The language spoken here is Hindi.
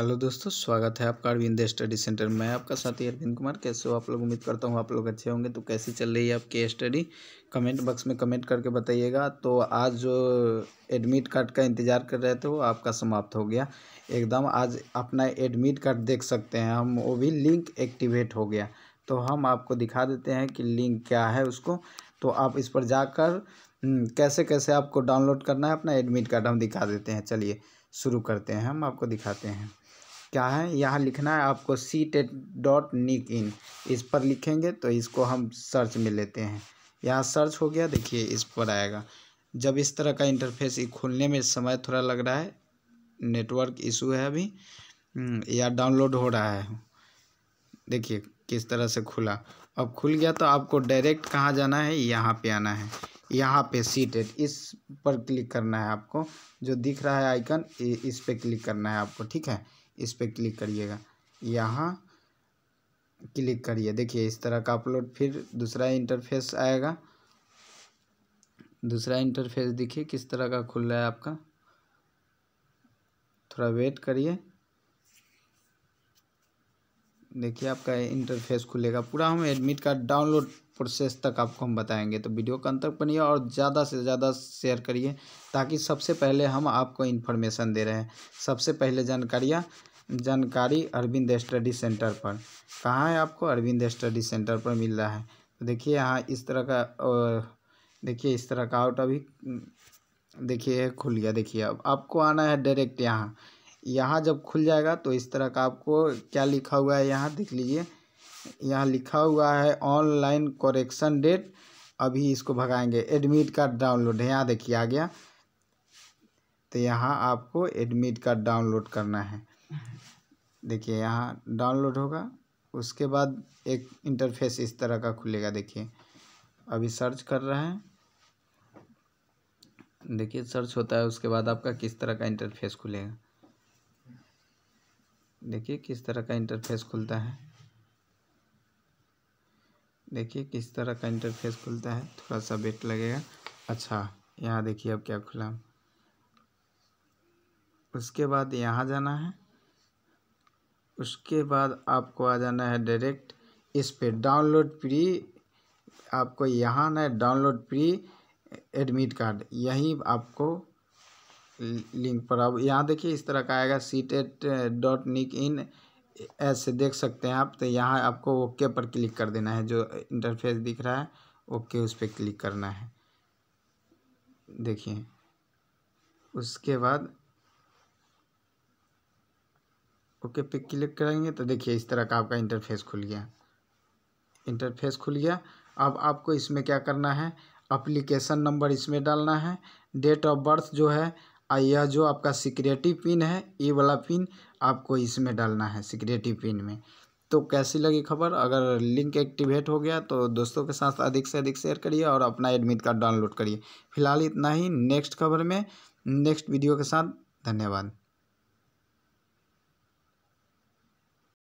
हेलो दोस्तों स्वागत है आपका अरविंद स्टडी सेंटर में आपका साथी अरविंद कुमार कैसे हो आप लोग उम्मीद करता हूँ आप लोग अच्छे होंगे तो कैसी चल रही है आपकी स्टडी कमेंट बॉक्स में कमेंट करके बताइएगा तो आज जो एडमिट कार्ड का इंतज़ार कर रहे थे वो आपका समाप्त हो गया एकदम आज अपना एडमिट कार्ड देख सकते हैं हम वो भी लिंक एक्टिवेट हो गया तो हम आपको दिखा देते हैं कि लिंक क्या है उसको तो आप इस पर जाकर हम्म, कैसे कैसे आपको डाउनलोड करना है अपना एडमिट कार्ड हम दिखा देते हैं चलिए शुरू करते हैं हम आपको दिखाते हैं क्या है यहाँ लिखना है आपको सी टेट डॉट निक इन इस पर लिखेंगे तो इसको हम सर्च में लेते हैं यहाँ सर्च हो गया देखिए इस पर आएगा जब इस तरह का इंटरफेस खुलने में समय थोड़ा लग रहा है नेटवर्क इशू है अभी हम्म, या डाउनलोड हो रहा है देखिए किस तरह से खुला अब खुल गया तो आपको डायरेक्ट कहाँ जाना है यहाँ पे आना है यहाँ पे सी टेट इस पर क्लिक करना है आपको जो दिख रहा है आइकन इस पर क्लिक करना है आपको ठीक है इस पर क्लिक करिएगा यहाँ क्लिक करिए देखिए इस तरह का अपलोड फिर दूसरा इंटरफेस आएगा दूसरा इंटरफेस देखिए किस तरह का खुल रहा है आपका थोड़ा वेट करिए देखिए आपका इंटरफेस खुलेगा पूरा हम एडमिट कार्ड डाउनलोड प्रोसेस तक आपको हम बताएंगे तो वीडियो का अंतर तक बनिए और ज़्यादा से ज़्यादा शेयर करिए ताकि सबसे पहले हम आपको इन्फॉर्मेशन दे रहे हैं सबसे पहले जानकारियाँ जानकारी अरविंद स्टडी सेंटर पर कहाँ है आपको अरविंद स्टडी सेंटर पर मिल रहा है तो देखिए यहाँ इस तरह का देखिए इस तरह का आउट अभी देखिए खुल गया देखिए अब आपको आना है डायरेक्ट यहाँ यहाँ जब खुल जाएगा तो इस तरह का आपको क्या लिखा हुआ है यहाँ देख लीजिए यहाँ लिखा हुआ है ऑनलाइन कोरेक्शन डेट अभी इसको भगाएंगे एडमिट कार्ड डाउनलोड है यहाँ देखिए आ गया तो यहाँ आपको एडमिट कार्ड डाउनलोड करना है देखिए यहाँ डाउनलोड होगा उसके बाद एक इंटरफेस इस तरह का खुलेगा देखिए अभी सर्च कर रहे हैं देखिए सर्च होता है उसके बाद आपका किस तरह का इंटरफेस खुलेगा देखिए किस तरह का इंटरफेस खुलता है देखिए किस तरह का इंटरफेस खुलता है थोड़ा सा वेट लगेगा अच्छा यहाँ देखिए अब क्या खुला उसके बाद यहाँ जाना है उसके बाद आपको आ जाना है डायरेक्ट इस पे डाउनलोड प्री आपको यहाँ ना डाउनलोड प्री एडमिट कार्ड यहीं आपको लिंक पर अब यहाँ देखिए इस तरह का आएगा सी टेट डॉट निक इन ऐसे देख सकते हैं आप तो यहाँ आपको ओके पर क्लिक कर देना है जो इंटरफेस दिख रहा है ओके उस पर क्लिक करना है देखिए उसके बाद ओके पे क्लिक करेंगे तो देखिए इस तरह का आपका इंटरफेस खुल गया इंटरफेस खुल गया अब आपको इसमें क्या करना है अप्लीकेशन नंबर इसमें डालना है डेट ऑफ बर्थ जो है और यह जो आपका सिक्रेटिव पिन है ये वाला पिन आपको इसमें डालना है सिक्रेटिव पिन में तो कैसी लगी खबर अगर लिंक एक्टिवेट हो गया तो दोस्तों के साथ अधिक से अधिक शेयर करिए और अपना एडमिट कार्ड डाउनलोड करिए फिलहाल इतना ही नेक्स्ट खबर में नेक्स्ट वीडियो के साथ धन्यवाद